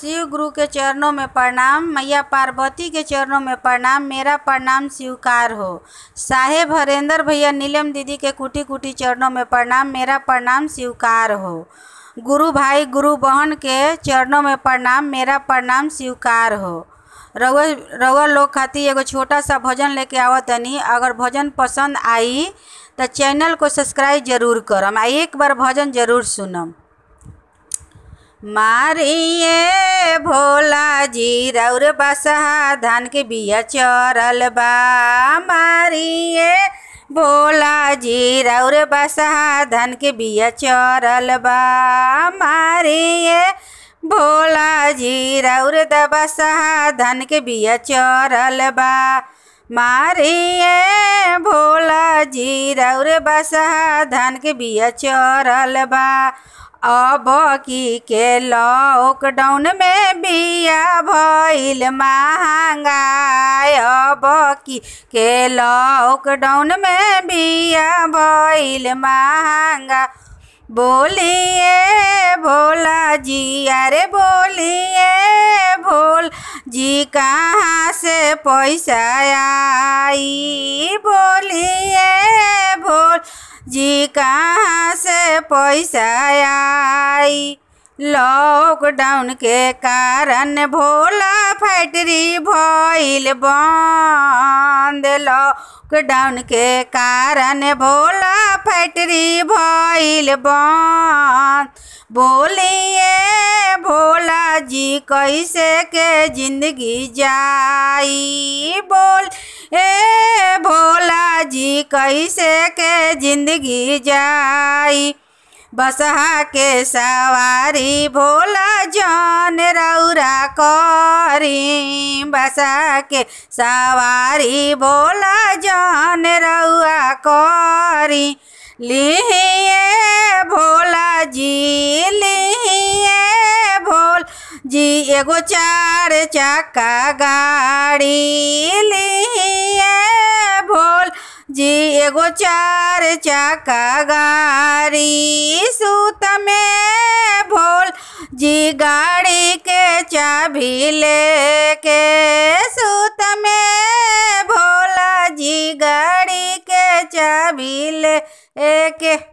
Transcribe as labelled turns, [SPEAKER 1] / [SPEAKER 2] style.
[SPEAKER 1] शिव गुरु के चरणों में प्रणाम मैया पार्वती के चरणों में प्रणाम मेरा प्रणाम स्वीकार हो साहेब हरेंद्र भैया नीलम दीदी के कुटी कुटी चरणों में प्रणाम मेरा प्रणाम स्वीकार हो गुरु भाई गुरु बहन के चरणों में प्रणाम मेरा प्रणाम स्वीकार हो रव रव लोग खाती एगो छोटा सा भजन लेके आवतनी अगर भजन पसंद आई तो चैनल को सब्सक्राइब जरूर करम आ एक बार भजन जरूर सुनम मारिए भोला जी रौर बसहा धान के बिया चरल बा मारिए भोला जी रौर बसहा धान के बिया चरल बा मारिए भोला जी रौर दबसहा धान के बिया चरल बा मारिए भोला जी रौर बसहा धन के बिया चरल बा अब की के लॉकडाउन में बिया भइल महंगाई अब की के लॉकडाउन में बिया भइल महंगा बोलिए भोला जी अरे बोलिए जी कहाँ से पैसा आई बोलिए बोल जी कहाँ से पैसा आई लॉकडाउन के कारण भोला फैक्ट्री भइल बंद लॉकडाउन के कारण भोला फैक्ट्री भइल बंद बोलिए भोला जी कैसे के जिंदगी जाई बोल ए भोला जी कैसे के जिंदगी जाई बसहा के सवारी भोला जान रौरा करी बसहा के सवारी भोला जन रौरा करी लिहिए जी एगो चार चक्का गाड़ी लिए भोल जी एगो चार चक्का गाड़ी सूत में भोल जी गाड़ी के चाबी ले के सूत में भोला जी गाड़ी के चाबी ले के